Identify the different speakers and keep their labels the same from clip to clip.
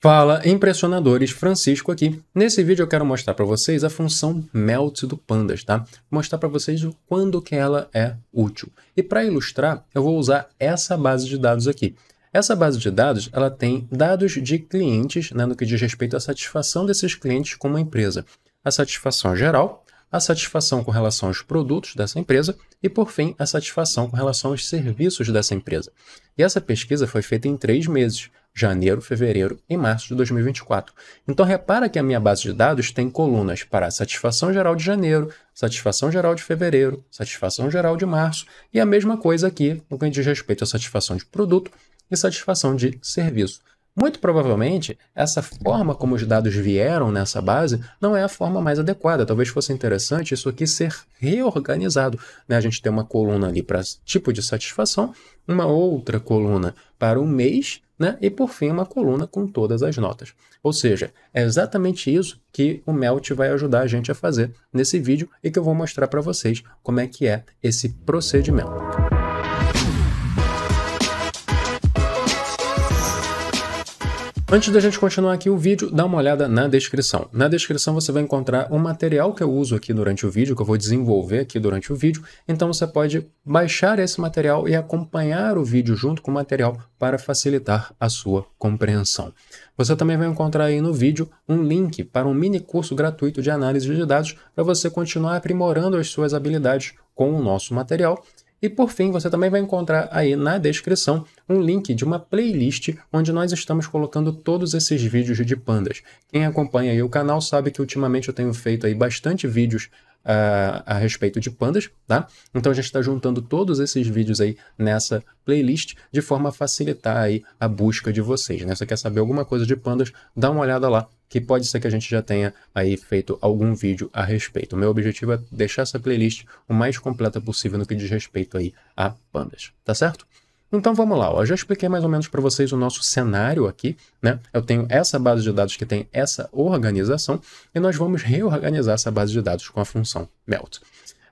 Speaker 1: Fala impressionadores, Francisco aqui. Nesse vídeo eu quero mostrar para vocês a função melt do pandas, tá? mostrar para vocês o quando que ela é útil. E para ilustrar, eu vou usar essa base de dados aqui. Essa base de dados, ela tem dados de clientes, né, no que diz respeito à satisfação desses clientes com uma empresa. A satisfação geral, a satisfação com relação aos produtos dessa empresa e, por fim, a satisfação com relação aos serviços dessa empresa. E essa pesquisa foi feita em três meses janeiro, fevereiro e março de 2024. Então repara que a minha base de dados tem colunas para satisfação geral de janeiro, satisfação geral de fevereiro, satisfação geral de março e a mesma coisa aqui no que diz respeito à satisfação de produto e satisfação de serviço. Muito provavelmente, essa forma como os dados vieram nessa base não é a forma mais adequada. Talvez fosse interessante isso aqui ser reorganizado. Né? A gente tem uma coluna ali para tipo de satisfação, uma outra coluna para o mês, né? e por fim uma coluna com todas as notas. Ou seja, é exatamente isso que o Melt vai ajudar a gente a fazer nesse vídeo e que eu vou mostrar para vocês como é que é esse procedimento. Antes da gente continuar aqui o vídeo, dá uma olhada na descrição. Na descrição você vai encontrar o material que eu uso aqui durante o vídeo, que eu vou desenvolver aqui durante o vídeo, então você pode baixar esse material e acompanhar o vídeo junto com o material para facilitar a sua compreensão. Você também vai encontrar aí no vídeo um link para um mini curso gratuito de análise de dados para você continuar aprimorando as suas habilidades com o nosso material e por fim, você também vai encontrar aí na descrição um link de uma playlist onde nós estamos colocando todos esses vídeos de pandas. Quem acompanha aí o canal sabe que ultimamente eu tenho feito aí bastante vídeos a, ah, a respeito de pandas, tá? Então a gente está juntando todos esses vídeos aí nessa playlist de forma a facilitar aí a busca de vocês, né? Se você quer saber alguma coisa de pandas, dá uma olhada lá que pode ser que a gente já tenha aí feito algum vídeo a respeito. O meu objetivo é deixar essa playlist o mais completa possível no que diz respeito aí a pandas, tá certo? Então vamos lá, ó. eu já expliquei mais ou menos para vocês o nosso cenário aqui, né? Eu tenho essa base de dados que tem essa organização e nós vamos reorganizar essa base de dados com a função melt.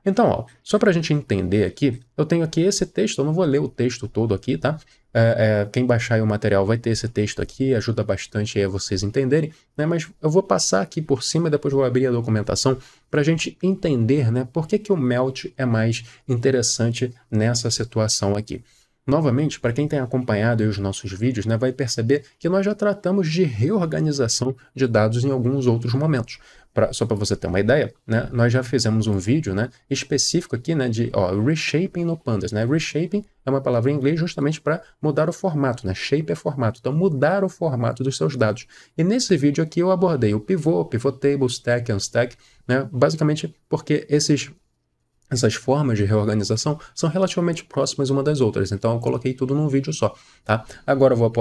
Speaker 1: Então, ó, só para a gente entender aqui, eu tenho aqui esse texto, eu não vou ler o texto todo aqui, tá? É, é, quem baixar o material vai ter esse texto aqui, ajuda bastante a vocês entenderem, né? Mas eu vou passar aqui por cima e depois vou abrir a documentação para a gente entender, né? Por que, que o Melt é mais interessante nessa situação aqui. Novamente, para quem tem acompanhado os nossos vídeos, né, vai perceber que nós já tratamos de reorganização de dados em alguns outros momentos pra, só para você ter uma ideia, né, nós já fizemos um vídeo né, específico aqui né, de ó, reshaping no Pandas. Né? Reshaping é uma palavra em inglês justamente para mudar o formato. Né? Shape é formato. Então, mudar o formato dos seus dados. E nesse vídeo aqui eu abordei o pivô, pivot table, stack, unstack, né? basicamente porque esses essas formas de reorganização são relativamente próximas uma das outras, então eu coloquei tudo num vídeo só, tá? Agora eu vou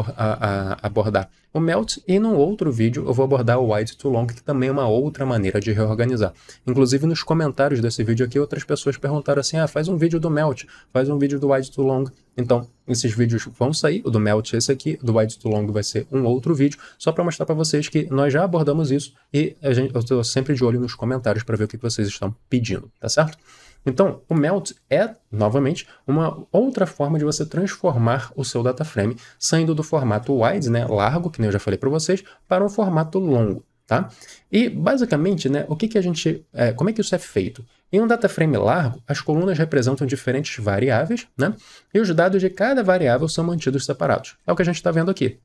Speaker 1: abordar o melt e num outro vídeo eu vou abordar o wide to long, que também é uma outra maneira de reorganizar. Inclusive nos comentários desse vídeo aqui, outras pessoas perguntaram assim, ah, faz um vídeo do melt, faz um vídeo do wide to long. Então, esses vídeos vão sair, o do melt esse aqui, do wide to long vai ser um outro vídeo, só para mostrar para vocês que nós já abordamos isso e gente, eu estou sempre de olho nos comentários para ver o que vocês estão pedindo, tá certo? Então, o melt é, novamente, uma outra forma de você transformar o seu data frame saindo do formato wide, né, largo, que nem eu já falei para vocês, para um formato longo. Tá? E basicamente, né, o que, que a gente, é, como é que isso é feito? Em um data frame largo, as colunas representam diferentes variáveis, né? E os dados de cada variável são mantidos separados. É o que a gente está vendo aqui,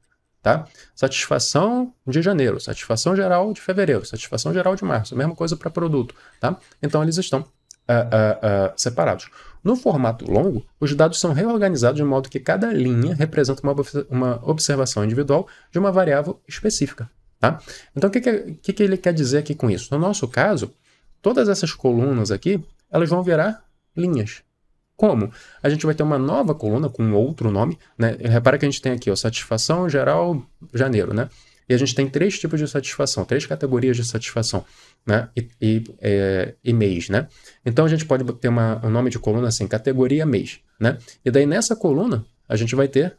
Speaker 1: tá? Satisfação de janeiro, satisfação geral de fevereiro, satisfação geral de março, mesma coisa para produto, tá? Então eles estão uh, uh, separados. No formato longo, os dados são reorganizados de modo que cada linha representa uma, uma observação individual de uma variável específica. Tá? Então, o que, que, que, ele quer dizer aqui com isso? No nosso caso, todas essas colunas aqui, elas vão virar linhas. Como? A gente vai ter uma nova coluna com outro nome, né? Repara que a gente tem aqui, ó, satisfação geral janeiro, né? E a gente tem três tipos de satisfação, três categorias de satisfação, né? E, e, é, e mês, né? Então a gente pode ter uma, um nome de coluna assim, categoria mês, né? E daí nessa coluna a gente vai ter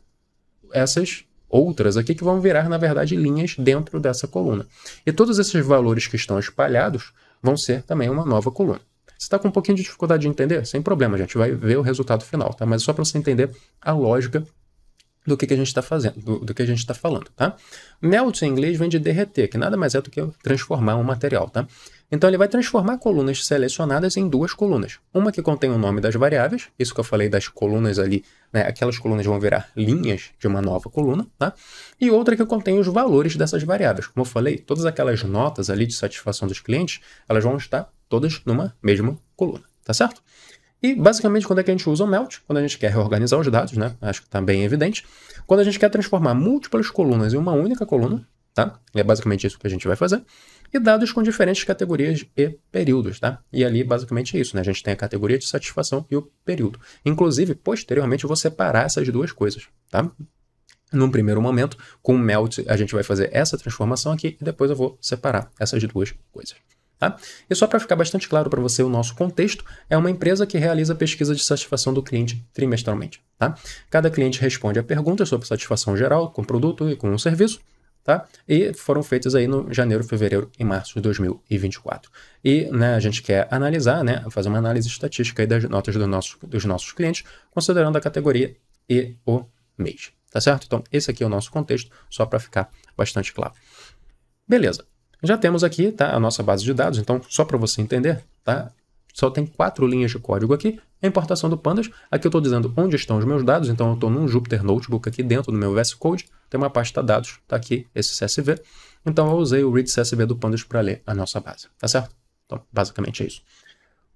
Speaker 1: essas outras aqui que vão virar, na verdade, linhas dentro dessa coluna. E todos esses valores que estão espalhados vão ser também uma nova coluna. você está com um pouquinho de dificuldade de entender, sem problema, a gente vai ver o resultado final, tá? Mas só para você entender a lógica do que, que a gente está fazendo, do, do, que a gente está falando, tá? Melt em inglês vem de derreter, que nada mais é do que transformar um material, tá? Então ele vai transformar colunas selecionadas em duas colunas. Uma que contém o nome das variáveis, isso que eu falei das colunas ali, né? Aquelas colunas vão virar linhas de uma nova coluna, tá? E outra que contém os valores dessas variáveis. Como eu falei, todas aquelas notas ali de satisfação dos clientes, elas vão estar todas numa mesma coluna, tá certo? E basicamente, quando é que a gente usa o melt? Quando a gente quer reorganizar os dados, né? Acho que está bem evidente. Quando a gente quer transformar múltiplas colunas em uma única coluna, tá? É basicamente isso que a gente vai fazer. E dados com diferentes categorias e períodos, tá? E ali, basicamente, é isso, né? A gente tem a categoria de satisfação e o período. Inclusive, posteriormente, eu vou separar essas duas coisas, tá? Num primeiro momento, com o melt, a gente vai fazer essa transformação aqui e depois eu vou separar essas duas coisas. Tá? E só para ficar bastante claro para você o nosso contexto, é uma empresa que realiza pesquisa de satisfação do cliente trimestralmente. Tá? Cada cliente responde a perguntas sobre satisfação geral com o produto e com o serviço, tá? E foram feitas aí no janeiro, fevereiro e março de 2024. E né, a gente quer analisar, né, fazer uma análise estatística das notas do nosso, dos nossos clientes, considerando a categoria e o mês, tá certo? Então, esse aqui é o nosso contexto, só para ficar bastante claro. Beleza. Já temos aqui tá, a nossa base de dados, então só para você entender, tá? só tem quatro linhas de código aqui, a importação do Pandas, aqui eu estou dizendo onde estão os meus dados, então eu estou num Jupyter Notebook aqui dentro do meu VS Code, tem uma pasta dados, está aqui esse CSV, então eu usei o read CSV do Pandas para ler a nossa base, tá certo? Então, basicamente é isso.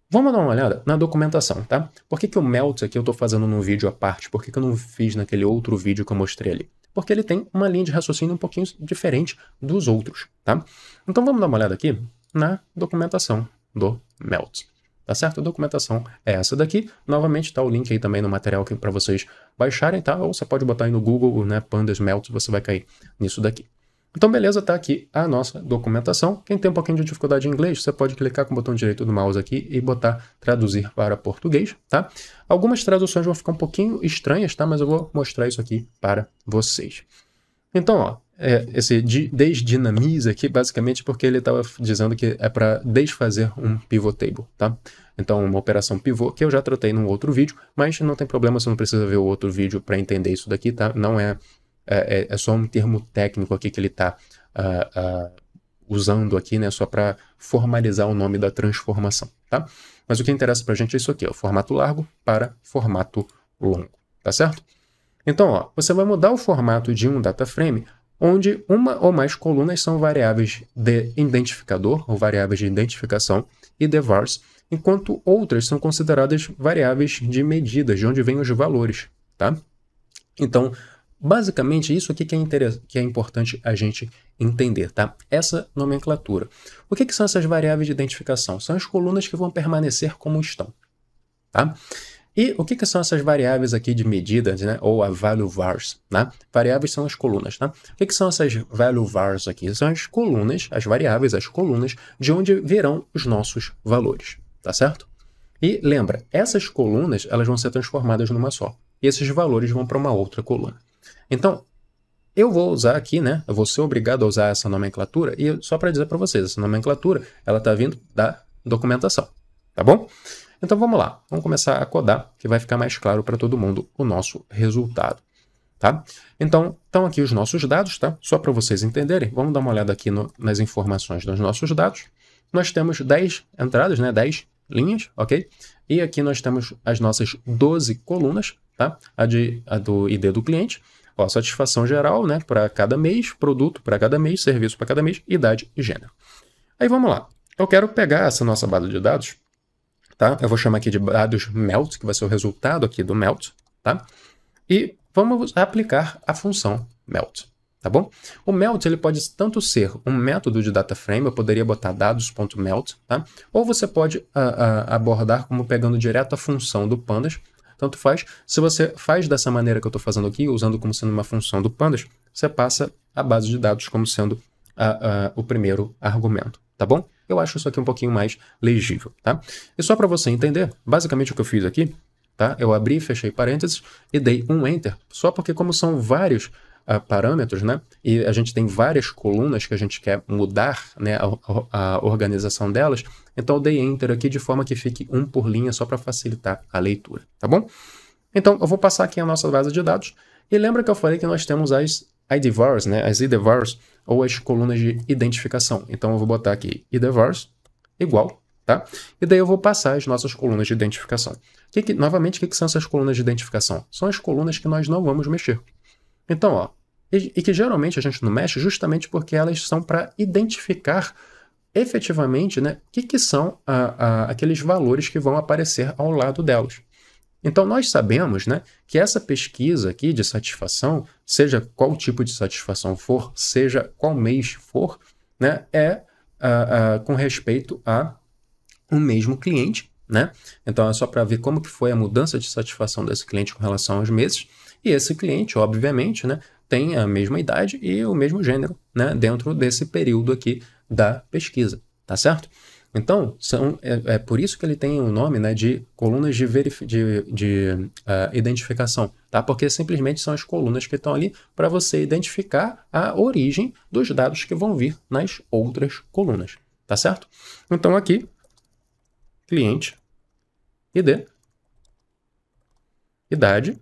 Speaker 1: Vamos dar uma olhada na documentação, tá? Por que, que o Melt aqui eu estou fazendo num vídeo à parte? Por que, que eu não fiz naquele outro vídeo que eu mostrei ali? porque ele tem uma linha de raciocínio um pouquinho diferente dos outros, tá? Então vamos dar uma olhada aqui na documentação do Melt. Tá certo? A documentação é essa daqui. Novamente, tá o link aí também no material para vocês baixarem, tá? Ou você pode botar aí no Google, né, Pandas Melt, você vai cair nisso daqui. Então, beleza, tá aqui a nossa documentação. Quem tem um pouquinho de dificuldade em inglês, você pode clicar com o botão direito do mouse aqui e botar traduzir para português, tá? Algumas traduções vão ficar um pouquinho estranhas, tá? Mas eu vou mostrar isso aqui para vocês. Então, ó, é, esse desdinamiza aqui, basicamente porque ele estava dizendo que é para desfazer um pivot table, tá? Então, uma operação pivô, que eu já tratei num outro vídeo, mas não tem problema, você não precisa ver o outro vídeo para entender isso daqui, tá? Não é é, é, é, só um termo técnico aqui que ele está uh, ah, uh, ah, usando aqui, né? Só para formalizar o nome da transformação, tá? Mas o que interessa para a gente é isso aqui, formato largo para formato longo, tá certo? Então, ó, você vai mudar o formato de um data frame onde uma ou mais colunas são variáveis de identificador ou variáveis de identificação e de vars, enquanto outras são consideradas variáveis de medidas, de onde vêm os valores, tá? Então, Basicamente, isso aqui que é, que é importante a gente entender, tá? Essa nomenclatura. O que, que, são essas variáveis de identificação? São as colunas que vão permanecer como estão, tá? E o que, que são essas variáveis aqui de medidas, né? Ou a value vars, né? Variáveis são as colunas, tá? O que, que são essas value vars aqui? São as colunas, as variáveis, as colunas, de onde virão os nossos valores, tá certo? E lembra, essas colunas, elas vão ser transformadas numa só. E esses valores vão para uma outra coluna. Então, eu vou usar aqui, né? Eu vou ser obrigado a usar essa nomenclatura e só para dizer para vocês, essa nomenclatura, ela tá vindo da documentação, tá bom? Então vamos lá, vamos começar a codar, que vai ficar mais claro para todo mundo o nosso resultado, tá? Então, estão aqui os nossos dados, tá? Só para vocês entenderem, vamos dar uma olhada aqui no, nas informações dos nossos dados. Nós temos 10 entradas, né? 10 linhas, ok? E aqui nós temos as nossas 12 colunas, tá? A, de, a do ID do cliente Ó, satisfação geral, né, para cada mês, produto para cada mês, serviço para cada mês, idade e gênero. Aí vamos lá. Eu quero pegar essa nossa base de dados, tá? Eu vou chamar aqui de dados melt, que vai ser o resultado aqui do melt, tá? E vamos aplicar a função melt, tá bom? O melt ele pode tanto ser um método de data frame, eu poderia botar dados.melt, tá? Ou você pode a, ah, a, ah, abordar como pegando direto a função do pandas tanto faz, se você faz dessa maneira que eu estou fazendo aqui, usando como sendo uma função do pandas, você passa a base de dados como sendo a, a, o primeiro argumento, tá bom? Eu acho isso aqui um pouquinho mais legível, tá? E só para você entender, basicamente o que eu fiz aqui, tá? Eu abri, fechei parênteses e dei um Enter, só porque como são vários uh, parâmetros, né? E a gente tem várias colunas que a gente quer mudar, né? A, a organização delas. Então eu dei enter aqui de forma que fique um por linha só para facilitar a leitura, tá bom? Então eu vou passar aqui a nossa base de dados. E lembra que eu falei que nós temos as IDVARs, né? As IDVARs ou as colunas de identificação. Então eu vou botar aqui IDVARs igual Tá? E daí eu vou passar as nossas colunas de identificação. Que que, novamente, o que, que, são essas colunas de identificação? São as colunas que nós não vamos mexer. Então, ó, e, que geralmente a gente não mexe justamente porque elas são para identificar efetivamente né, o que, que são a, a, aqueles valores que vão aparecer ao lado delas. Então, nós sabemos né, que essa pesquisa aqui de satisfação, seja qual tipo de satisfação for, seja qual mês for, né, é a, com respeito a um mesmo cliente. Né? Então, é só para ver como que foi a mudança de satisfação desse cliente com relação aos meses. E esse cliente, obviamente, né, tem a mesma idade e o mesmo gênero, né, dentro desse período aqui da pesquisa, tá certo? Então, são, é, é por isso que ele tem o nome né, de colunas de, de, de uh, identificação, tá? Porque simplesmente são as colunas que estão ali para você identificar a origem dos dados que vão vir nas outras colunas, tá certo? Então, aqui, cliente, ID, idade,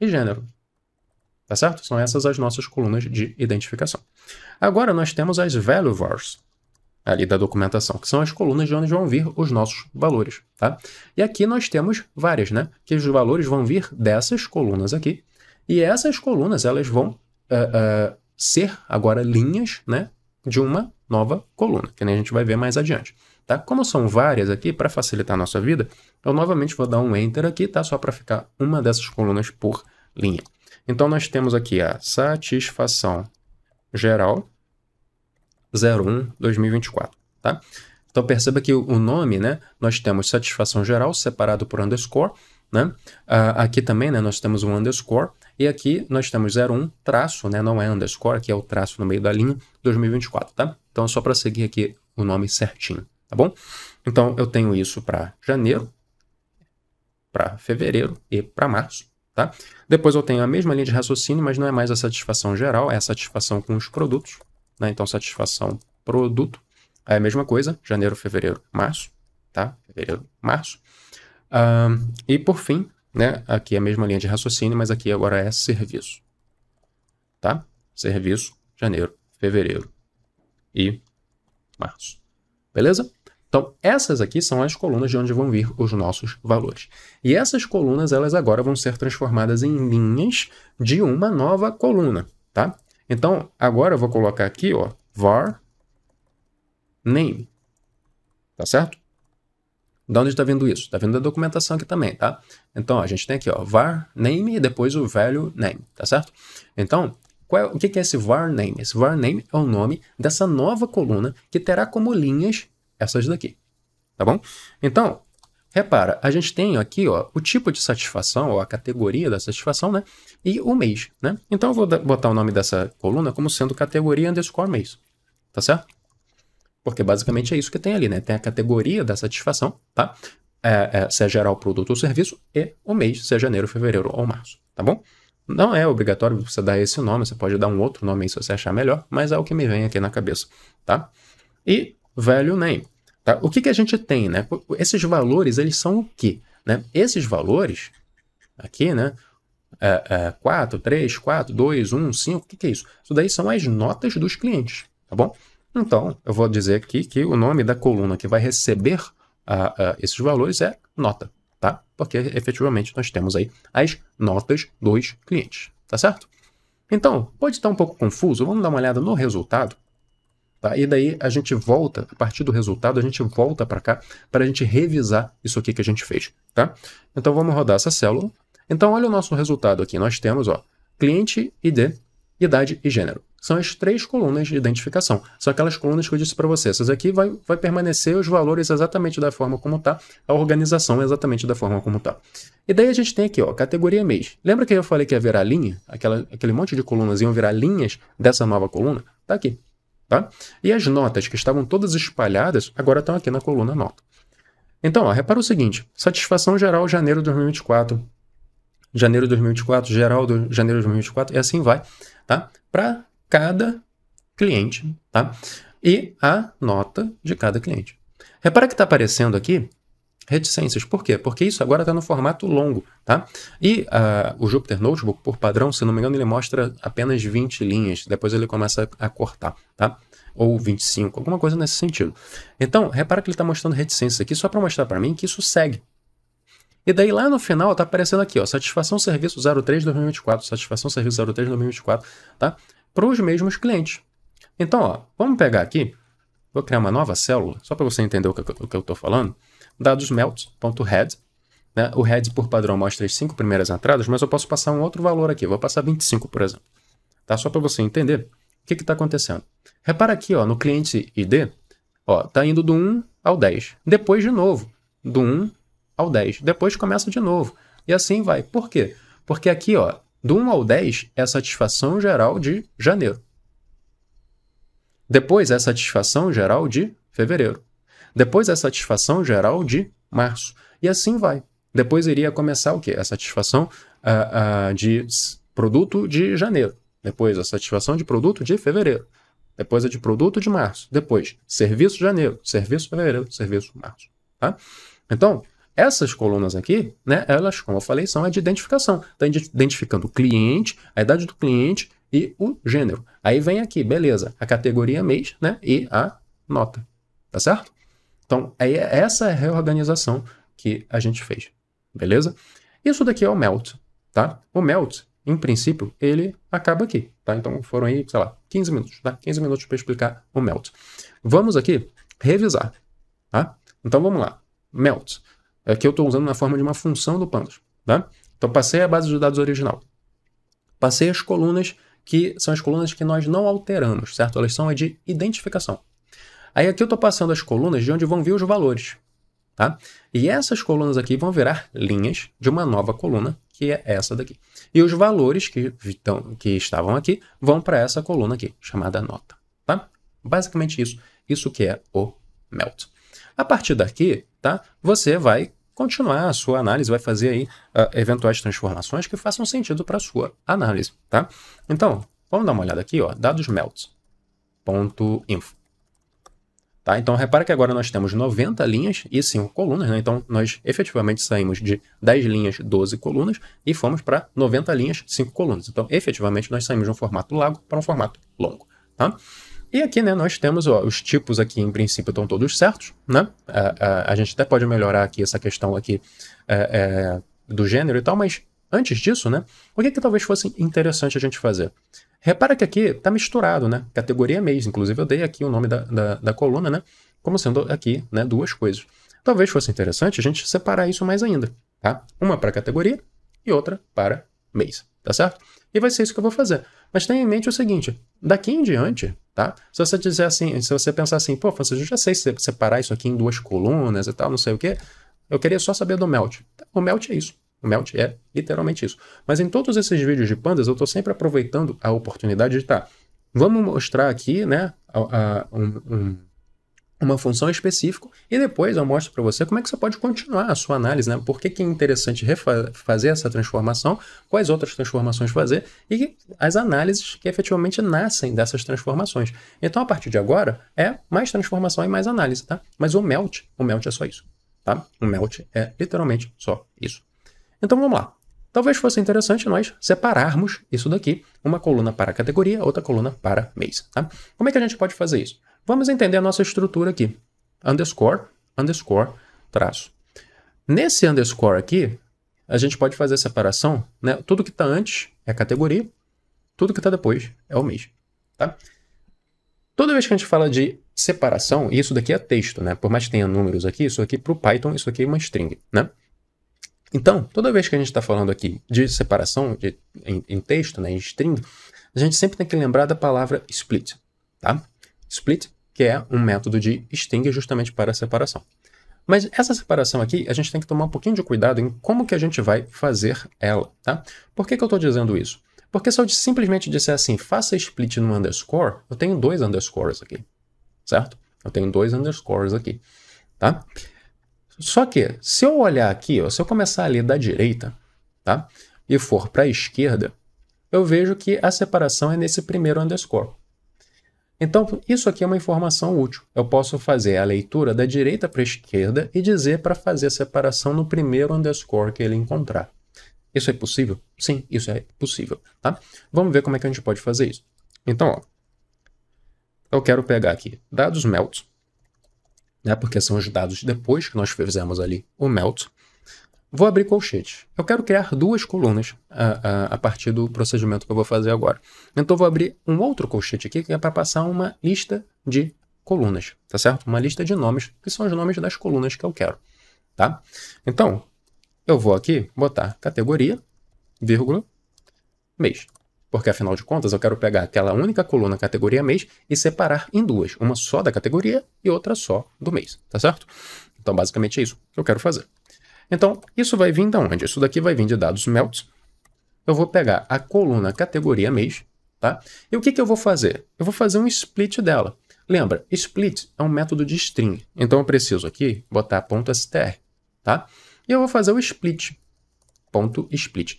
Speaker 1: e gênero. Tá certo? São essas as nossas colunas de identificação. Agora nós temos as value ali da documentação, que são as colunas de onde vão vir os nossos valores, tá? E aqui nós temos várias, né? Que os valores vão vir dessas colunas aqui, e essas colunas elas vão uh, uh, ser agora linhas, né? De uma nova coluna, que nem a gente vai ver mais adiante tá? Como são várias aqui, para facilitar a nossa vida, eu novamente vou dar um Enter aqui, tá? Só para ficar uma dessas colunas por linha. Então, nós temos aqui a satisfação geral 01 2024, tá? Então, perceba que o nome, né? Nós temos satisfação geral separado por underscore, né? Ah, aqui também, né? Nós temos um underscore e aqui nós temos 01 traço, né? Não é underscore, que é o traço no meio da linha 2024, tá? Então, só para seguir aqui o nome certinho tá bom? Então eu tenho isso para janeiro, para fevereiro e para março, tá? Depois eu tenho a mesma linha de raciocínio, mas não é mais a satisfação geral, é a satisfação com os produtos, né? Então satisfação produto é a mesma coisa, janeiro, fevereiro, março, tá? Fevereiro, março. Um, e por fim, né? Aqui é a mesma linha de raciocínio, mas aqui agora é serviço, tá? Serviço, janeiro, fevereiro e março. Beleza? Então, essas aqui são as colunas de onde vão vir os nossos valores. E essas colunas, elas agora vão ser transformadas em linhas de uma nova coluna, tá? Então, agora eu vou colocar aqui, ó, var name, tá certo? De onde está vindo isso? Está vindo da documentação aqui também, tá? Então, ó, a gente tem aqui, ó, var name e depois o value name, tá certo? Então, é, o que é esse var name? Esse var name é o nome dessa nova coluna que terá como linhas essas daqui, tá bom? Então, repara, a gente tem aqui ó, o tipo de satisfação, ou a categoria da satisfação, né? E o mês, né? Então, eu vou botar o nome dessa coluna como sendo categoria underscore mês, tá certo? Porque basicamente é isso que tem ali, né? Tem a categoria da satisfação, tá? É, é, se é geral, produto ou serviço, e o mês, se é janeiro, fevereiro ou março, tá bom? Não é obrigatório você dar esse nome, você pode dar um outro nome aí se você achar melhor, mas é o que me vem aqui na cabeça, tá? E velho name. Tá? O que, que a gente tem, né? Esses valores, eles são o quê? Né? Esses valores, aqui, né? É, é, 4, 3, 4, 2, 1, 5, o que, que é isso? Isso daí são as notas dos clientes, tá bom? Então, eu vou dizer aqui que o nome da coluna que vai receber uh, uh, esses valores é nota, tá? Porque efetivamente nós temos aí as notas dos clientes, tá certo? Então, pode estar um pouco confuso, vamos dar uma olhada no resultado Tá? E daí a gente volta, a partir do resultado, a gente volta para cá para a gente revisar isso aqui que a gente fez. Tá? Então vamos rodar essa célula. Então olha o nosso resultado aqui. Nós temos ó, cliente, ID, idade e gênero. São as três colunas de identificação. São aquelas colunas que eu disse para vocês. Essas aqui vai, vai permanecer os valores exatamente da forma como está, a organização exatamente da forma como está. E daí a gente tem aqui, ó, categoria mês. Lembra que eu falei que ia virar linha? Aquela, aquele monte de colunas iam virar linhas dessa nova coluna? Está aqui. Tá? E as notas que estavam todas espalhadas agora estão aqui na coluna nota. Então, ó, repara o seguinte: satisfação geral janeiro de 2024, janeiro de 2024, geral do janeiro de 2024 e assim vai, tá? Para cada cliente, tá? E a nota de cada cliente. Repara que está aparecendo aqui reticências. Por quê? Porque isso agora está no formato longo, tá? E uh, o Jupyter Notebook, por padrão, se não me engano, ele mostra apenas 20 linhas, depois ele começa a cortar, tá? Ou 25, alguma coisa nesse sentido. Então, repara que ele está mostrando reticências aqui só para mostrar para mim que isso segue, e daí lá no final está aparecendo aqui, ó, satisfação serviço 03 2024, satisfação serviço 03 2024, tá? Para os mesmos clientes. Então, ó, vamos pegar aqui, vou criar uma nova célula, só para você entender o que, o que eu estou falando dados melt.head. Né? O head, por padrão, mostra as cinco primeiras entradas, mas eu posso passar um outro valor aqui. Eu vou passar 25, por exemplo. Tá? Só para você entender o que está acontecendo. Repara aqui ó, no cliente ID, está indo do 1 ao 10. Depois, de novo, do 1 ao 10. Depois começa de novo. E assim vai. Por quê? Porque aqui, ó, do 1 ao 10 é a satisfação geral de janeiro. Depois é a satisfação geral de fevereiro. Depois a satisfação geral de março. E assim vai. Depois iria começar o quê? A satisfação uh, uh, de produto de janeiro. Depois a satisfação de produto de fevereiro. Depois a de produto de março. Depois, serviço janeiro, serviço fevereiro, serviço março. Tá? Então, essas colunas aqui, né, elas, como eu falei, são a de identificação. Está identificando o cliente, a idade do cliente e o gênero. Aí vem aqui, beleza, a categoria mês né, e a nota. Tá certo? Então, é essa é reorganização que a gente fez, beleza? Isso daqui é o melt, tá? O melt, em princípio, ele acaba aqui, tá? Então, foram aí, sei lá, 15 minutos, tá? 15 minutos para explicar o melt. Vamos aqui revisar, tá? Então, vamos lá. Melt. Aqui é eu estou usando na forma de uma função do Pandas, tá? Então, passei a base de dados original. Passei as colunas que são as colunas que nós não alteramos, certo? Elas são de identificação. Aí aqui eu estou passando as colunas de onde vão vir os valores. Tá? E essas colunas aqui vão virar linhas de uma nova coluna, que é essa daqui. E os valores que, que estavam aqui vão para essa coluna aqui, chamada nota. Tá? Basicamente isso. Isso que é o melt. A partir daqui, tá? você vai continuar a sua análise, vai fazer aí uh, eventuais transformações que façam sentido para a sua análise. Tá? Então, vamos dar uma olhada aqui, ó, dados melt.info. Tá? Então, repara que agora nós temos 90 linhas e 5 colunas, né? Então, nós efetivamente saímos de 10 linhas, 12 colunas e fomos para 90 linhas, 5 colunas. Então, efetivamente, nós saímos de um formato largo para um formato longo, tá? E aqui, né, nós temos ó, os tipos aqui, em princípio, estão todos certos, né? A, a, a gente até pode melhorar aqui essa questão aqui é, é, do gênero e tal, mas antes disso, né, o que, que talvez fosse interessante a gente fazer? Repara que aqui está misturado, né? Categoria mês. Inclusive, eu dei aqui o nome da, da, da, coluna, né? Como sendo aqui, né? Duas coisas. Talvez fosse interessante a gente separar isso mais ainda, tá? Uma para categoria e outra para mês, tá certo? E vai ser isso que eu vou fazer. Mas tenha em mente o seguinte: daqui em diante, tá? Se você dizer assim, se você pensar assim, pô, Francisco, eu já sei separar isso aqui em duas colunas e tal, não sei o quê, eu queria só saber do melt. Tá, o melt é isso. O Melt é literalmente isso. Mas em todos esses vídeos de pandas, eu estou sempre aproveitando a oportunidade de estar. Tá, vamos mostrar aqui né, a, a, um, um, uma função específica e depois eu mostro para você como é que você pode continuar a sua análise, né? Por que, que é interessante fazer essa transformação, quais outras transformações fazer e as análises que efetivamente nascem dessas transformações. Então, a partir de agora, é mais transformação e mais análise, tá? Mas o melt, o melt é só isso, tá? O melt é literalmente só isso. Então vamos lá. Talvez fosse interessante nós separarmos isso daqui, uma coluna para categoria, outra coluna para mês. Tá? Como é que a gente pode fazer isso? Vamos entender a nossa estrutura aqui. Underscore, underscore, traço. Nesse underscore aqui, a gente pode fazer a separação, né? Tudo que está antes é categoria, tudo que está depois é o mês. Tá? Toda vez que a gente fala de separação, isso daqui é texto, né? Por mais que tenha números aqui, isso aqui para o Python, isso aqui é uma string, né? Então, toda vez que a gente está falando aqui de separação de, em, em, texto, né, em string, a gente sempre tem que lembrar da palavra split, tá? Split, que é um método de string justamente para separação. Mas essa separação aqui, a gente tem que tomar um pouquinho de cuidado em como que a gente vai fazer ela, tá? Por que, que eu estou dizendo isso? Porque se eu simplesmente disser assim, faça split no underscore, eu tenho dois underscores aqui, certo? Eu tenho dois underscores aqui, tá? Só que, se eu olhar aqui, ó, se eu começar a ler da direita tá, e for para a esquerda, eu vejo que a separação é nesse primeiro underscore. Então, isso aqui é uma informação útil. Eu posso fazer a leitura da direita para a esquerda e dizer para fazer a separação no primeiro underscore que ele encontrar. Isso é possível? Sim, isso é possível. Tá? Vamos ver como é que a gente pode fazer isso. Então, ó, eu quero pegar aqui dados melts, né? Porque são os dados depois que nós fizemos ali o melt. Vou abrir colchete. Eu quero criar duas colunas a, ah, a, ah, a, partir do procedimento que eu vou fazer agora. Então, vou abrir um outro colchete aqui, que é para passar uma lista de colunas, tá certo? Uma lista de nomes, que são os nomes das colunas que eu quero, tá? Então, eu vou aqui botar categoria, vírgula, mês porque afinal de contas eu quero pegar aquela única coluna categoria mês e separar em duas, uma só da categoria e outra só do mês, tá certo? Então basicamente é isso que eu quero fazer. Então, isso vai vir de onde? Isso daqui vai vir de dados melt. Eu vou pegar a coluna categoria mês, tá? E o que, que eu vou fazer? Eu vou fazer um split dela. Lembra, split é um método de string. Então eu preciso aqui botar ponto .str, tá? E eu vou fazer o split, ponto .split.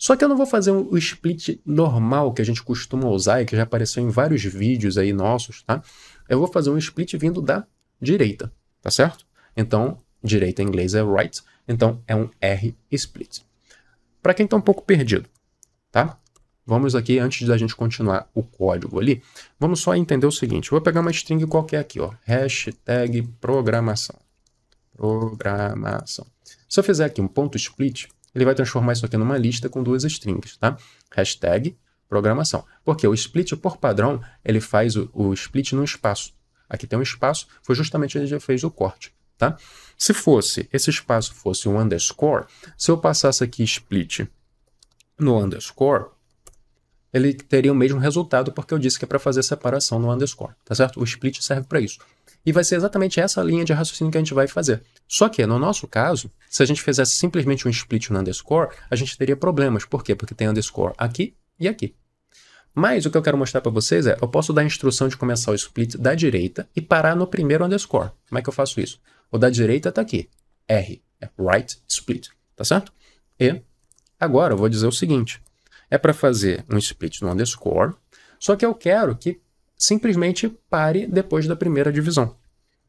Speaker 1: Só que eu não vou fazer o split normal que a gente costuma usar e que já apareceu em vários vídeos aí nossos, tá? Eu vou fazer um split vindo da direita, tá certo? Então, direita em inglês é right, então é um R split. Para quem está um pouco perdido, tá? Vamos aqui, antes da gente continuar o código ali, vamos só entender o seguinte. Eu vou pegar uma string qualquer aqui, ó. Hashtag programação. Programação. Se eu fizer aqui um ponto split, ele vai transformar isso aqui numa lista com duas strings, tá? Hashtag programação. Porque o split, por padrão, ele faz o, o split num espaço. Aqui tem um espaço, foi justamente onde ele fez o corte, tá? Se fosse, esse espaço fosse um underscore, se eu passasse aqui split no underscore, ele teria o mesmo resultado porque eu disse que é para fazer separação no underscore, tá certo? O split serve para isso. E vai ser exatamente essa linha de raciocínio que a gente vai fazer. Só que, no nosso caso, se a gente fizesse simplesmente um split no underscore, a gente teria problemas. Por quê? Porque tem underscore aqui e aqui. Mas o que eu quero mostrar para vocês é, eu posso dar a instrução de começar o split da direita e parar no primeiro underscore. Como é que eu faço isso? O da direita está aqui, R, é right split, tá certo? E agora eu vou dizer o seguinte, é para fazer um split no underscore, só que eu quero que simplesmente pare depois da primeira divisão.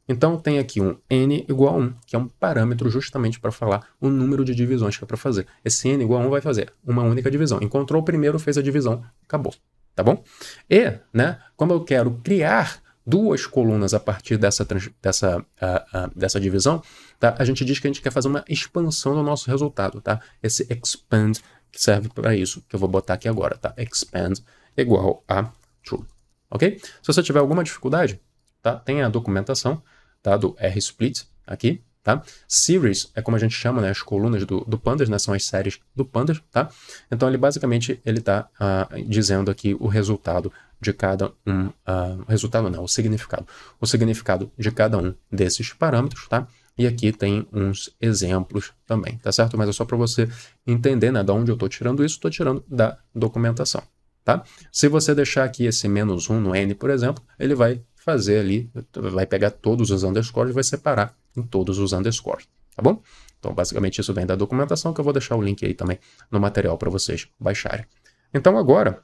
Speaker 1: Então tem aqui um n igual a 1, que é um parâmetro justamente para falar o número de divisões que é para fazer. Esse n igual a 1 vai fazer uma única divisão. Encontrou o primeiro, fez a divisão, acabou. Tá bom? E, né, como eu quero criar duas colunas a partir dessa, dessa, uh, uh, dessa divisão, tá? a gente diz que a gente quer fazer uma expansão do nosso resultado. Tá? Esse expand serve para isso, que eu vou botar aqui agora. Tá? Expand igual a true ok? Se você tiver alguma dificuldade, tá? Tem a documentação, tá? Do RSplit aqui, tá? Series é como a gente chama, né? As colunas do, do Pandas, né? São as séries do Pandas, tá? Então, ele basicamente, ele tá ah, dizendo aqui o resultado de cada um, ah, resultado não, o significado, o significado de cada um desses parâmetros, tá? E aqui tem uns exemplos também, tá certo? Mas é só para você entender, né, De onde eu estou tirando isso, estou tirando da documentação. Tá? Se você deixar aqui esse menos 1 no n, por exemplo, ele vai fazer ali, vai pegar todos os underscores e vai separar em todos os underscores, tá bom? Então, basicamente, isso vem da documentação, que eu vou deixar o link aí também no material para vocês baixarem. Então, agora,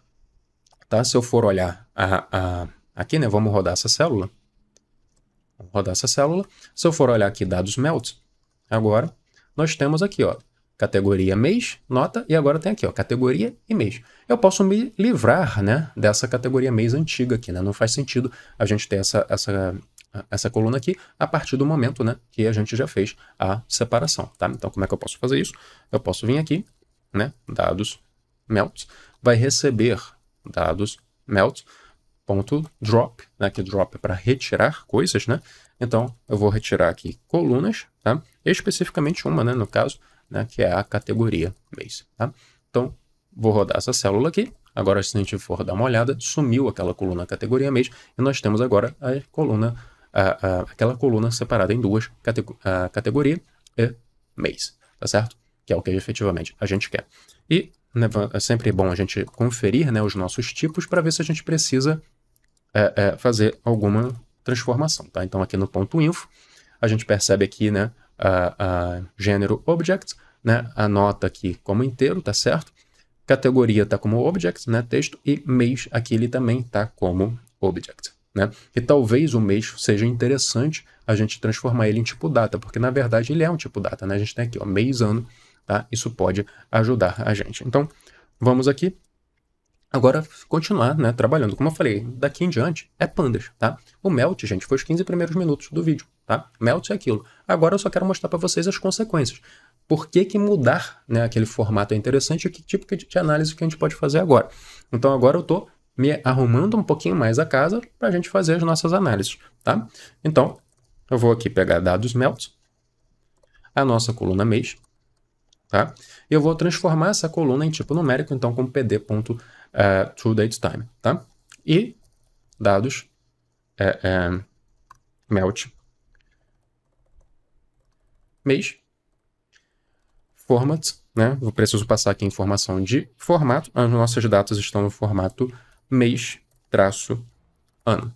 Speaker 1: tá? Se eu for olhar a, a, aqui, né? Vamos rodar essa célula. Vamos rodar essa célula. Se eu for olhar aqui dados melt, agora, nós temos aqui, ó, categoria mês, nota, e agora tem aqui, ó, categoria e mês. Eu posso me livrar, né, dessa categoria mês antiga aqui, né? Não faz sentido a gente ter essa, essa, essa coluna aqui a partir do momento, né, que a gente já fez a separação, tá? Então, como é que eu posso fazer isso? Eu posso vir aqui, né, dados melt, vai receber dados melt, ponto drop, né, que drop é para retirar coisas, né? Então, eu vou retirar aqui colunas, tá? Especificamente uma, né, no caso, né, que é a categoria mês. Tá? Então, vou rodar essa célula aqui. Agora, se a gente for dar uma olhada, sumiu aquela coluna categoria mês e nós temos agora a coluna, a, a, aquela coluna separada em duas, cate, a, categoria e mês, tá certo? Que é o que efetivamente a gente quer. E né, é sempre bom a gente conferir né, os nossos tipos para ver se a gente precisa é, é, fazer alguma transformação, tá? Então, aqui no ponto info, a gente percebe aqui, né, uh, uh, gênero objects, né? A nota aqui como inteiro, tá certo? Categoria tá como objects, né? Texto e mês aqui ele também tá como object, né? E talvez o mês seja interessante a gente transformar ele em tipo data, porque na verdade ele é um tipo data, né? A gente tem aqui, ó, mês, ano, tá? Isso pode ajudar a gente. Então, vamos aqui agora continuar né, trabalhando. Como eu falei, daqui em diante é pandas, tá? O melt, gente, foi os 15 primeiros minutos do vídeo. Tá? Melt é aquilo. Agora eu só quero mostrar para vocês as consequências. Por que, que mudar né, aquele formato é interessante e que tipo de análise que a gente pode fazer agora. Então agora eu estou me arrumando um pouquinho mais a casa para a gente fazer as nossas análises. Tá? Então eu vou aqui pegar dados melt, a nossa coluna mês, tá? E eu vou transformar essa coluna em tipo numérico, então com pd.toDateTime, é, uh, tá? E dados é, é, melt mês. Format, né? Eu preciso passar aqui a informação de formato. As nossas datas estão no formato mês, traço, ano,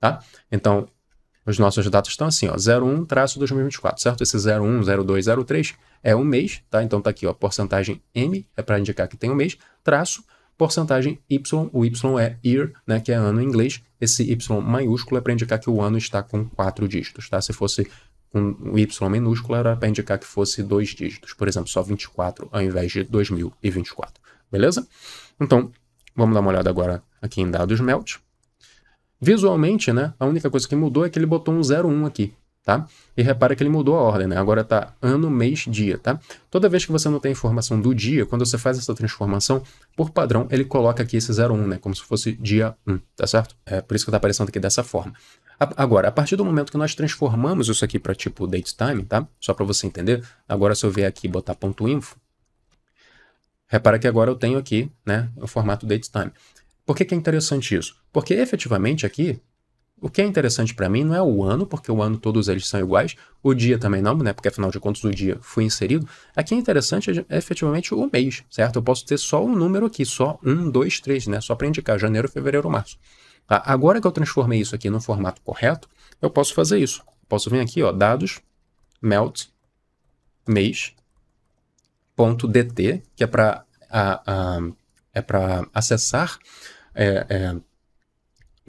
Speaker 1: tá? Então, as nossas datas estão assim, ó, 01 traço 2024, certo? Esse 01, 02, 03 é um mês, tá? Então tá aqui, ó, porcentagem M, é para indicar que tem um mês, traço, porcentagem Y, o Y é year, né, que é ano em inglês, esse Y maiúsculo é para indicar que o ano está com quatro dígitos, tá? Se fosse um Y minúsculo era para indicar que fosse dois dígitos, por exemplo, só 24 ao invés de 2024, beleza? Então, vamos dar uma olhada agora aqui em dados melt. Visualmente, né, a única coisa que mudou é que ele botou um 01 aqui, tá? E repara que ele mudou a ordem, né? Agora tá ano, mês, dia, tá? Toda vez que você não tem informação do dia, quando você faz essa transformação, por padrão, ele coloca aqui esse 01, né? Como se fosse dia 1, tá certo? É por isso que tá aparecendo aqui dessa forma. Agora, a partir do momento que nós transformamos isso aqui para tipo date time, tá? Só para você entender. Agora, se eu vier aqui e botar ponto .info, repara que agora eu tenho aqui, né, o formato date time. Por que, que é interessante isso? Porque efetivamente aqui o que é interessante para mim não é o ano, porque o ano todos eles são iguais, o dia também não, né? Porque afinal de contas o dia foi inserido. Aqui é interessante é efetivamente o mês, certo? Eu posso ter só um número aqui, só um, dois, três, né? Só para indicar janeiro, fevereiro, março. Tá? Agora que eu transformei isso aqui no formato correto, eu posso fazer isso. Posso vir aqui, ó, dados, melt, mês, ponto dt, que é para é para acessar é, é,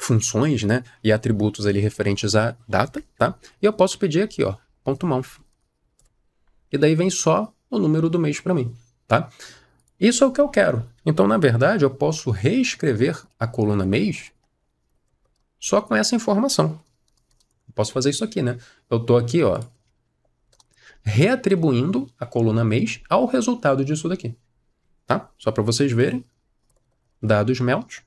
Speaker 1: funções, né, e atributos ali referentes à data, tá? E eu posso pedir aqui, ó, ponto .month. E daí vem só o número do mês para mim, tá? Isso é o que eu quero. Então, na verdade, eu posso reescrever a coluna mês só com essa informação. Eu posso fazer isso aqui, né? Eu tô aqui, ó, reatribuindo a coluna mês ao resultado disso daqui, tá? Só para vocês verem, dados melt,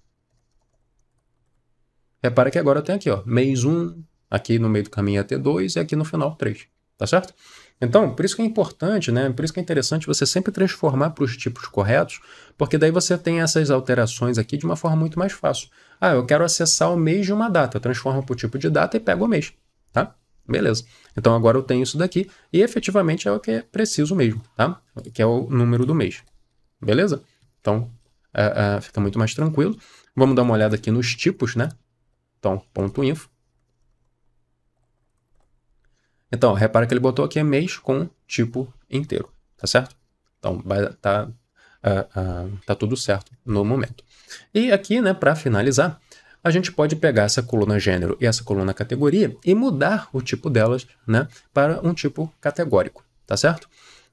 Speaker 1: Repara que agora eu tenho aqui, ó, mês 1, aqui no meio do caminho é T2 e aqui no final 3, tá certo? Então, por isso que é importante, né? Por isso que é interessante você sempre transformar para os tipos corretos, porque daí você tem essas alterações aqui de uma forma muito mais fácil. Ah, eu quero acessar o mês de uma data, eu transformo para o tipo de data e pego o mês, tá? Beleza. Então agora eu tenho isso daqui e efetivamente é o que é preciso mesmo, tá? Que é o número do mês. Beleza? Então, uh, uh, fica muito mais tranquilo. Vamos dar uma olhada aqui nos tipos, né? Então, tom.info. Então, repara que ele botou aqui é mês com tipo inteiro, tá certo? Então, vai, tá, uh, uh, tá tudo certo no momento. E aqui, né, para finalizar, a gente pode pegar essa coluna gênero e essa coluna categoria e mudar o tipo delas né, para um tipo categórico, tá certo?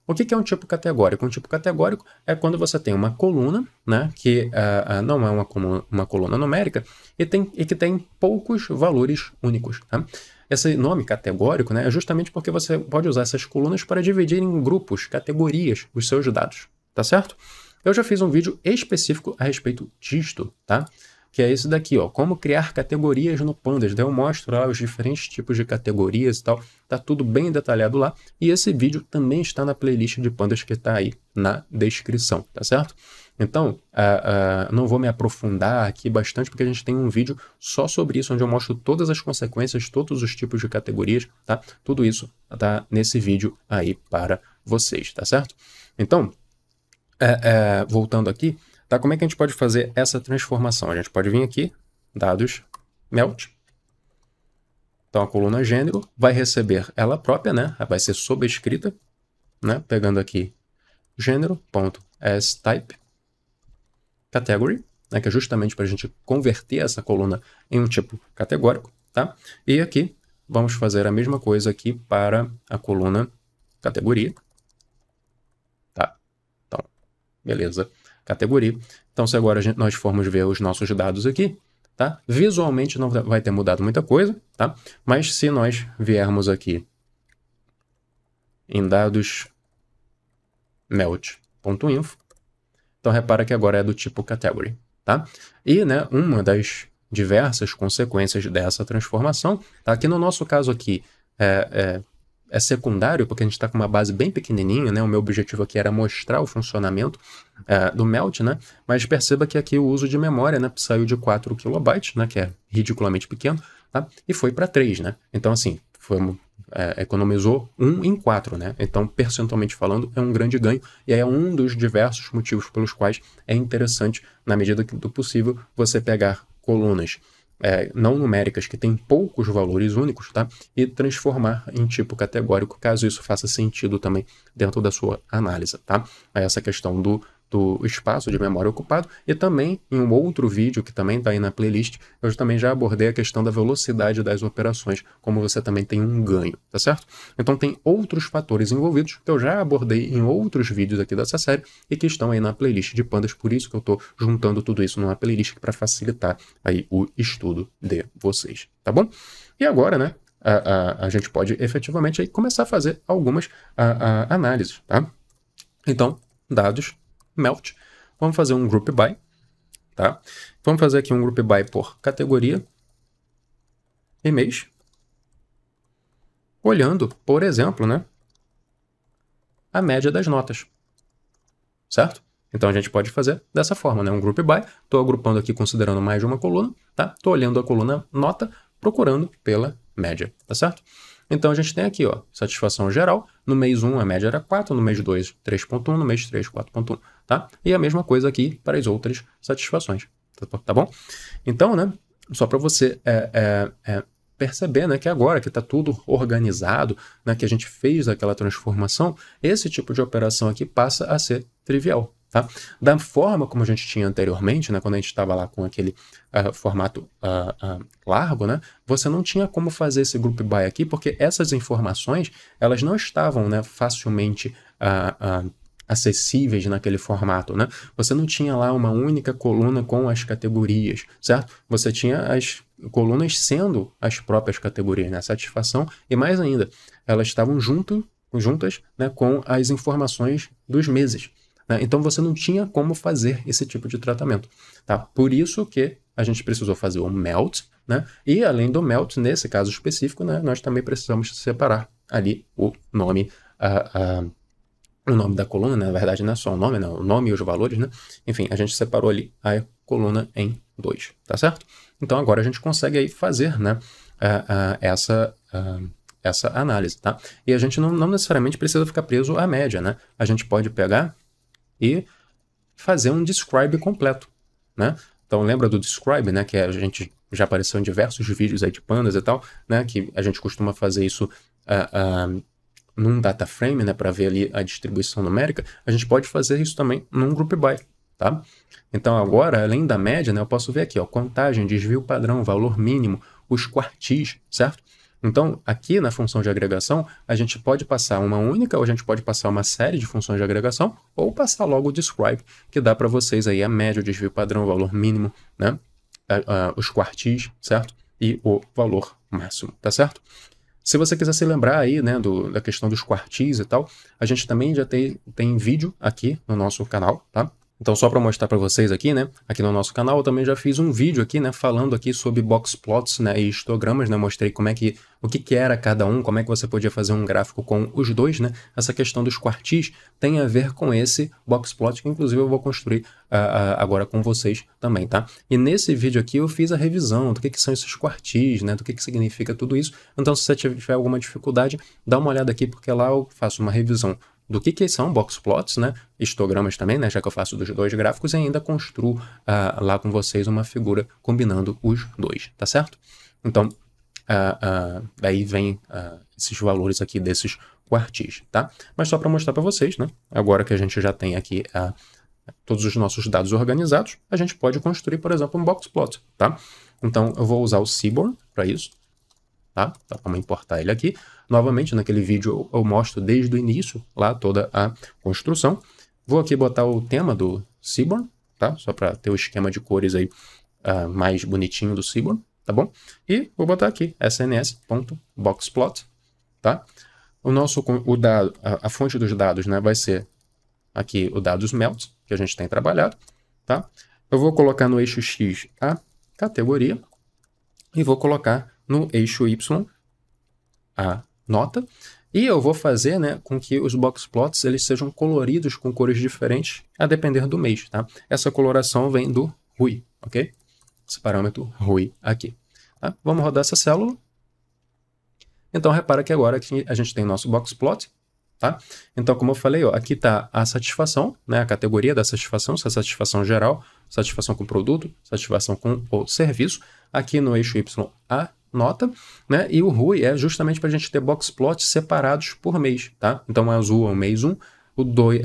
Speaker 1: O que, é um tipo categórico? Um tipo categórico é quando você tem uma coluna, né, que uh, não é uma coluna, uma coluna numérica, e, tem, e que tem poucos valores únicos. Tá? Esse nome categórico né, é justamente porque você pode usar essas colunas para dividir em grupos, categorias, os seus dados, tá certo? Eu já fiz um vídeo específico a respeito disto, tá? que é isso daqui, ó, como criar categorias no Pandas. Daí né? eu mostro lá os diferentes tipos de categorias e tal, tá tudo bem detalhado lá. E esse vídeo também está na playlist de Pandas que está aí na descrição, tá certo? Então, uh, uh, não vou me aprofundar aqui bastante, porque a gente tem um vídeo só sobre isso, onde eu mostro todas as consequências, todos os tipos de categorias, tá? Tudo isso tá nesse vídeo aí para vocês, tá certo? Então, é, é, voltando aqui, Tá? Como é que a gente pode fazer essa transformação? A gente pode vir aqui, dados melt. Então a coluna gênero vai receber ela própria, né? vai ser sobrescrita, né? Pegando aqui gênero.stype category, né? que é justamente para a gente converter essa coluna em um tipo categórico, tá? E aqui vamos fazer a mesma coisa aqui para a coluna categoria, tá? Então, beleza categoria. Então, se agora gente, nós formos ver os nossos dados aqui, tá? Visualmente não vai ter mudado muita coisa, tá? Mas se nós viermos aqui em dados melt.info, então repara que agora é do tipo category, tá? E, né, uma das diversas consequências dessa transformação, tá? Que no nosso caso aqui é, é é secundário, porque a gente está com uma base bem pequenininha, né? O meu objetivo aqui era mostrar o funcionamento uh, do Melt, né? Mas perceba que aqui o uso de memória, né? Saiu de 4 KB, né? Que é ridiculamente pequeno, tá? E foi para 3, né? Então, assim, foi, é, economizou 1 em 4, né? Então, percentualmente falando, é um grande ganho e é um dos diversos motivos pelos quais é interessante, na medida do possível, você pegar colunas é, não numéricas que têm poucos valores únicos, tá? E transformar em tipo categórico, caso isso faça sentido também dentro da sua análise, tá? Essa questão do do espaço de memória ocupado. E também, em um outro vídeo que também está aí na playlist, eu também já abordei a questão da velocidade das operações, como você também tem um ganho, tá certo? Então tem outros fatores envolvidos que eu já abordei em outros vídeos aqui dessa série e que estão aí na playlist de pandas, por isso que eu estou juntando tudo isso numa playlist para facilitar aí o estudo de vocês, tá bom? E agora, né, a, a, a, gente pode efetivamente aí começar a fazer algumas a, análises, tá? Então, dados melt. Vamos fazer um group by, tá? Vamos fazer aqui um group by por categoria e mês. Olhando, por exemplo, né, a média das notas, certo? Então a gente pode fazer dessa forma, né? Um group by, estou agrupando aqui considerando mais de uma coluna, tá? Estou olhando a coluna nota, procurando pela média, tá certo? Então a gente tem aqui, ó, satisfação geral, no mês 1 a média era 4, no mês 2 3.1, no mês 3 4.1 tá? E a mesma coisa aqui para as outras satisfações, tá bom? Tá então, né, só para você é, é, é perceber né, que agora que está tudo organizado, né, que a gente fez aquela transformação, esse tipo de operação aqui passa a ser trivial. Tá? Da forma como a gente tinha anteriormente, né, quando a gente estava lá com aquele uh, formato uh, uh, largo, né, você não tinha como fazer esse group by aqui, porque essas informações elas não estavam né, facilmente uh, acessíveis naquele formato, né? Você não tinha lá uma única coluna com as categorias, certo? Você tinha as colunas sendo as próprias categorias, né? Satisfação e mais ainda, elas estavam junto, juntas né, com as informações dos meses. Né? Então você não tinha como fazer esse tipo de tratamento. Tá? Por isso que a gente precisou fazer o melt, né? E além do melt, nesse caso específico, né, nós também precisamos separar ali o nome, a, a o nome da coluna, né? na verdade não é só o nome, não, né? o nome e os valores, né? Enfim, a gente separou ali a coluna em dois, tá certo? Então agora a gente consegue aí fazer, né, uh, uh, essa uh, essa análise, tá? E a gente não, não, necessariamente precisa ficar preso à média, né? A gente pode pegar e fazer um describe completo, né? Então lembra do describe, né, que a gente já apareceu em diversos vídeos aí de pandas e tal, né, que a gente costuma fazer isso num data frame, né, para ver ali a distribuição numérica, a gente pode fazer isso também num group by, tá? Então agora, além da média, né, eu posso ver aqui, ó, contagem, desvio padrão, valor mínimo, os quartis, certo? Então, aqui na função de agregação, a gente pode passar uma única, ou a gente pode passar uma série de funções de agregação, ou passar logo o describe, que dá para vocês aí a média, o desvio padrão, o valor mínimo, né? os quartis, certo? E o valor máximo, tá certo? Se você quiser se lembrar aí, né, do, da questão dos quartis e tal, a gente também já tem, tem vídeo aqui no nosso canal, tá? Então, só para mostrar para vocês aqui, né, aqui no nosso canal, eu também já fiz um vídeo aqui, né, falando aqui sobre box plots, né, e histogramas, né, mostrei como é que, o que que era cada um, como é que você podia fazer um gráfico com os dois, né, essa questão dos quartis tem a ver com esse box plot, que inclusive eu vou construir uh, uh, agora com vocês também, tá? E nesse vídeo aqui eu fiz a revisão do que que são esses quartis, né, do que que significa tudo isso, então se você tiver alguma dificuldade, dá uma olhada aqui, porque lá eu faço uma revisão do que, que são box plots, né? histogramas também, né? já que eu faço dos dois gráficos, e ainda construo uh, lá com vocês uma figura combinando os dois, tá certo? Então, uh, ah, uh, ah, daí vem esses valores aqui desses quartis, tá? Mas só para mostrar para vocês, né? agora que a gente já tem aqui todos os nossos dados organizados, a gente pode construir, por exemplo, um box plot, tá? Então, eu vou usar o Seaborn para isso, tá? vamos importar ele aqui. Novamente, naquele vídeo eu, eu mostro desde o início lá toda a construção. Vou aqui botar o tema do Seaborn, tá? Só para ter o esquema de cores aí uh, mais bonitinho do Seaborn, tá bom? E vou botar aqui sns.boxplot, tá? O nosso, o dado, a, a, fonte dos dados, né, vai ser aqui o dados melt, que a gente tem trabalhado, tá? Eu vou colocar no eixo X a categoria e vou colocar no eixo Y a nota, e eu vou fazer né, com que os box plots eles sejam coloridos com cores diferentes a depender do mês. Tá? Essa coloração vem do RUI, ok? Esse parâmetro RUI aqui. Tá? Vamos rodar essa célula. Então, repara que agora aqui a gente tem nosso box plot. Tá? Então, como eu falei, ó, aqui está a satisfação, né, a categoria da satisfação, se é satisfação geral, satisfação com produto, satisfação com o serviço. Aqui no eixo Y, a nota, né? E o RUI é justamente para a gente ter box plots separados por mês, tá? Então, azul é o mês 1, o doi, uh,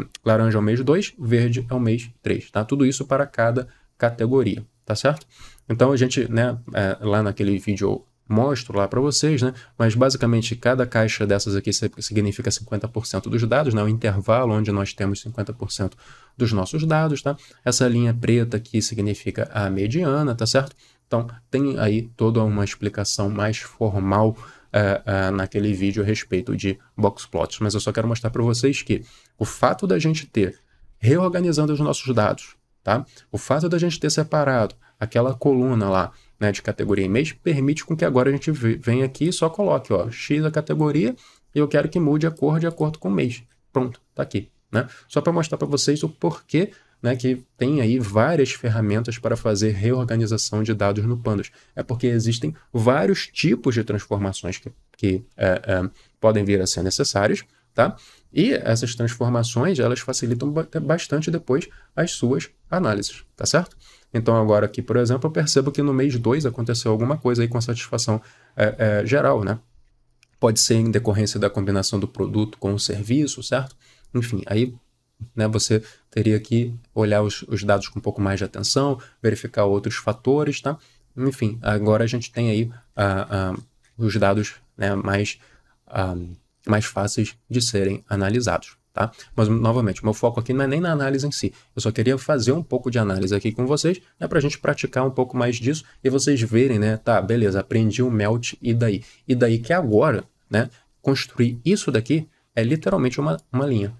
Speaker 1: uh, laranja é o mês 2, verde é o mês 3, tá? Tudo isso para cada categoria, tá certo? Então, a gente, né, é, lá naquele vídeo mostro lá para vocês, né? Mas basicamente cada caixa dessas aqui significa 50% dos dados, né? O intervalo onde nós temos 50% dos nossos dados, tá? Essa linha preta aqui significa a mediana, tá certo? Então, tem aí toda uma explicação mais formal uh, uh, naquele vídeo a respeito de box plots. Mas eu só quero mostrar para vocês que o fato da gente ter reorganizando os nossos dados, tá? o fato da gente ter separado aquela coluna lá né, de categoria e mês, permite com que agora a gente venha aqui e só coloque ó, X a categoria e eu quero que mude a cor de acordo com o mês. Pronto, está aqui. Né? Só para mostrar para vocês o porquê né, que tem aí várias ferramentas para fazer reorganização de dados no Pandas. É porque existem vários tipos de transformações que, que é, é, podem vir a ser necessárias, tá? E essas transformações, elas facilitam é, bastante depois as suas análises, tá certo? Então, agora aqui, por exemplo, eu percebo que no mês 2 aconteceu alguma coisa aí com a satisfação é, é, geral, né? Pode ser em decorrência da combinação do produto com o serviço, certo? Enfim, aí né? Você teria que olhar os, os dados com um pouco mais de atenção, verificar outros fatores, tá? Enfim, agora a gente tem aí uh, uh, os dados né, mais, uh, mais fáceis de serem analisados. Tá? Mas, novamente, meu foco aqui não é nem na análise em si. Eu só queria fazer um pouco de análise aqui com vocês, né, para a gente praticar um pouco mais disso e vocês verem, né? Tá, beleza, aprendi o melt e daí? E daí que agora, né? Construir isso daqui é literalmente uma, uma linha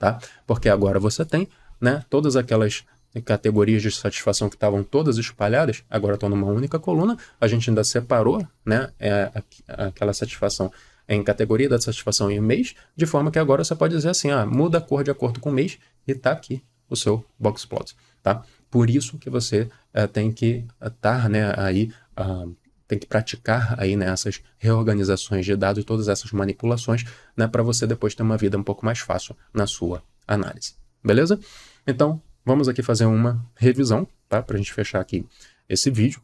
Speaker 1: tá? Porque agora você tem, né, todas aquelas categorias de satisfação que estavam todas espalhadas, agora estão numa única coluna, a gente ainda separou, né, é, aquela satisfação em categoria da satisfação em mês, de forma que agora você pode dizer assim, ah, muda a cor de acordo com o mês e tá aqui o seu box plot, tá? Por isso que você é, tem que estar, eh, tá, né, aí... Uh, tem que praticar aí né, essas reorganizações de dados, todas essas manipulações, né, para você depois ter uma vida um pouco mais fácil na sua análise. Beleza? Então, vamos aqui fazer uma revisão, tá? Para a gente fechar aqui esse vídeo,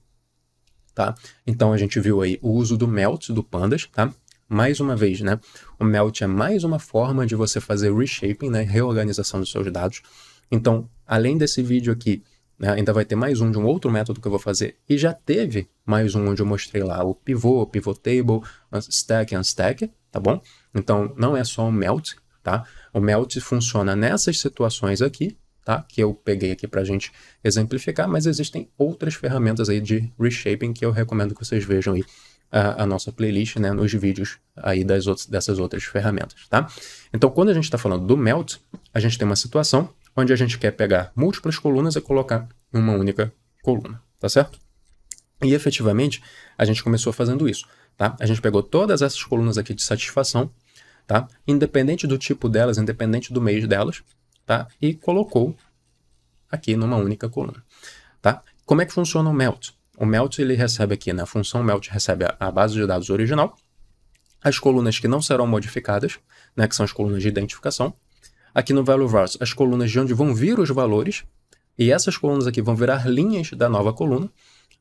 Speaker 1: tá? Então, a gente viu aí o uso do melt do pandas, tá? mais uma vez, né? O melt é mais uma forma de você fazer reshaping, né? Reorganização dos seus dados. Então, além desse vídeo aqui, né? Ainda vai ter mais um de um outro método que eu vou fazer. E já teve mais um onde eu mostrei lá o pivô, pivot table, stack, unstack, tá bom? Então, não é só o melt, tá? O melt funciona nessas situações aqui, tá? Que eu peguei aqui para a gente exemplificar, mas existem outras ferramentas aí de reshaping que eu recomendo que vocês vejam aí a, a, nossa playlist, né, nos vídeos aí das outras, dessas outras ferramentas, tá? Então, quando a gente está falando do melt, a gente tem uma situação onde a gente quer pegar múltiplas colunas e colocar em uma única coluna, tá certo? E efetivamente, a gente começou fazendo isso, tá? A gente pegou todas essas colunas aqui de satisfação, tá? Independente do tipo delas, independente do mês delas, tá? E colocou aqui numa única coluna, tá? Como é que funciona o melt? O melt ele recebe aqui, na né? função melt recebe a base de dados original, as colunas que não serão modificadas, né, que são as colunas de identificação, aqui no Value Vars, as colunas de onde vão vir os valores, e essas colunas aqui vão virar linhas da nova coluna.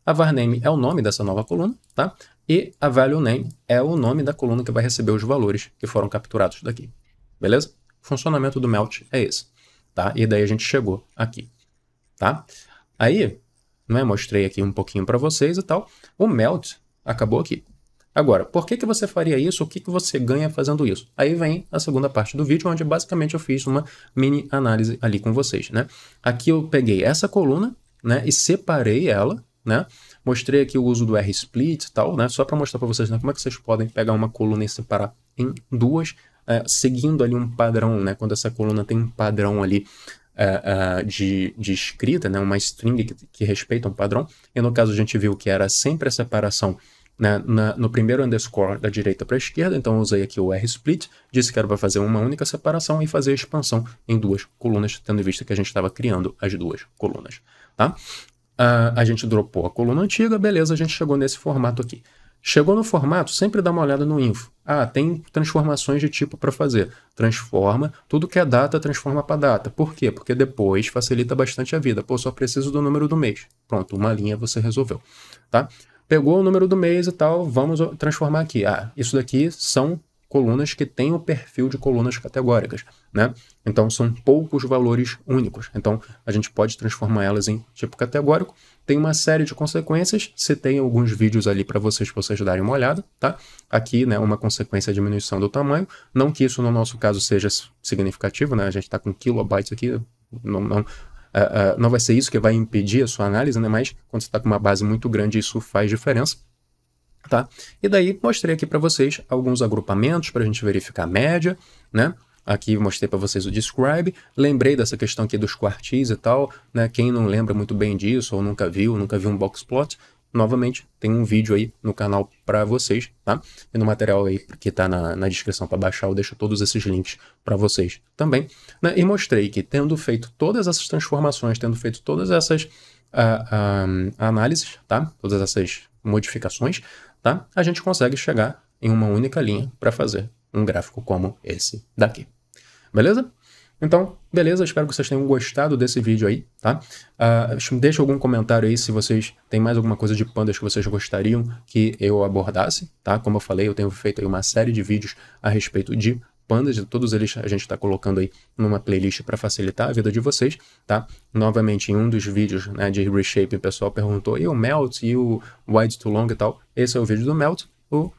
Speaker 1: A varname é o nome dessa nova coluna, tá? E a value name é o nome da coluna que vai receber os valores que foram capturados daqui. Beleza? O funcionamento do melt é esse, tá? E daí a gente chegou aqui, tá? Aí, né, mostrei aqui um pouquinho para vocês e tal. O melt acabou aqui. Agora, por que, que você faria isso? O que, que você ganha fazendo isso? Aí vem a segunda parte do vídeo, onde basicamente eu fiz uma mini análise ali com vocês, né? Aqui eu peguei essa coluna, né, e separei ela, né? Mostrei aqui o uso do R-split e tal, né? Só para mostrar para vocês né, como é que vocês podem pegar uma coluna e separar em duas, é, seguindo ali um padrão, né? Quando essa coluna tem um padrão ali é, é, de, de, escrita, né, uma string que, que respeita um padrão. E no caso a gente viu que era sempre a separação né, na, no primeiro underscore da direita para a esquerda, então eu usei aqui o r split disse que era para fazer uma única separação e fazer a expansão em duas colunas, tendo em vista que a gente estava criando as duas colunas. Tá? Uh, a gente dropou a coluna antiga, beleza, a gente chegou nesse formato aqui. Chegou no formato, sempre dá uma olhada no info. Ah, tem transformações de tipo para fazer. Transforma, tudo que é data, transforma para data. Por quê? Porque depois facilita bastante a vida. Pô, só preciso do número do mês. Pronto, uma linha você resolveu, tá? Pegou o número do mês e tal, vamos transformar aqui. Ah, isso daqui são colunas que têm o perfil de colunas categóricas, né? Então são poucos valores únicos. Então a gente pode transformar elas em tipo categórico. Tem uma série de consequências. Se tem alguns vídeos ali para vocês vocês darem uma olhada, tá? Aqui, né, uma consequência é a diminuição do tamanho. Não que isso no nosso caso seja significativo, né? A gente está com kilobytes aqui, não, não, uh, uh, não vai ser isso que vai impedir a sua análise, né? Mas quando você está com uma base muito grande, isso faz diferença. Tá? E daí mostrei aqui para vocês alguns agrupamentos para a gente verificar a média, né? Aqui mostrei para vocês o describe. Lembrei dessa questão aqui dos quartis e tal, né? Quem não lembra muito bem disso ou nunca viu, nunca viu um box plot, novamente, tem um vídeo aí no canal para vocês, tá? E no material aí que tá na, na descrição para baixar, eu deixo todos esses links para vocês também. Né? E mostrei que tendo feito todas essas transformações, tendo feito todas essas uh, uh, análises, tá? Todas essas modificações, tá? A gente consegue chegar em uma única linha para fazer um gráfico como esse daqui. Beleza? Então, beleza, espero que vocês tenham gostado desse vídeo aí, tá? Uh, deixa algum comentário aí se vocês têm mais alguma coisa de pandas que vocês gostariam que eu abordasse, tá? Como eu falei, eu tenho feito aí uma série de vídeos a respeito de pandas, todos eles a gente está colocando aí numa playlist para facilitar a vida de vocês, tá? Novamente, em um dos vídeos né, de reshape, o pessoal perguntou, e o melt, e o wide to long e tal? Esse é o vídeo do melt, o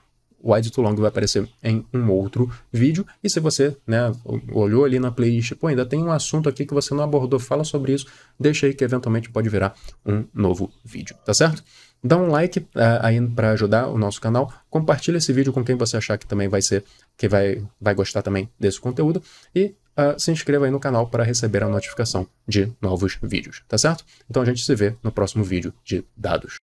Speaker 1: Wide to Long vai aparecer em um outro vídeo. E se você né, olhou ali na playlist, pô, ainda tem um assunto aqui que você não abordou, fala sobre isso, deixa aí que eventualmente pode virar um novo vídeo, tá certo? Dá um like uh, aí para ajudar o nosso canal, compartilha esse vídeo com quem você achar que também vai ser, que vai, vai gostar também desse conteúdo e uh, se inscreva aí no canal para receber a notificação de novos vídeos, tá certo? Então a gente se vê no próximo vídeo de dados.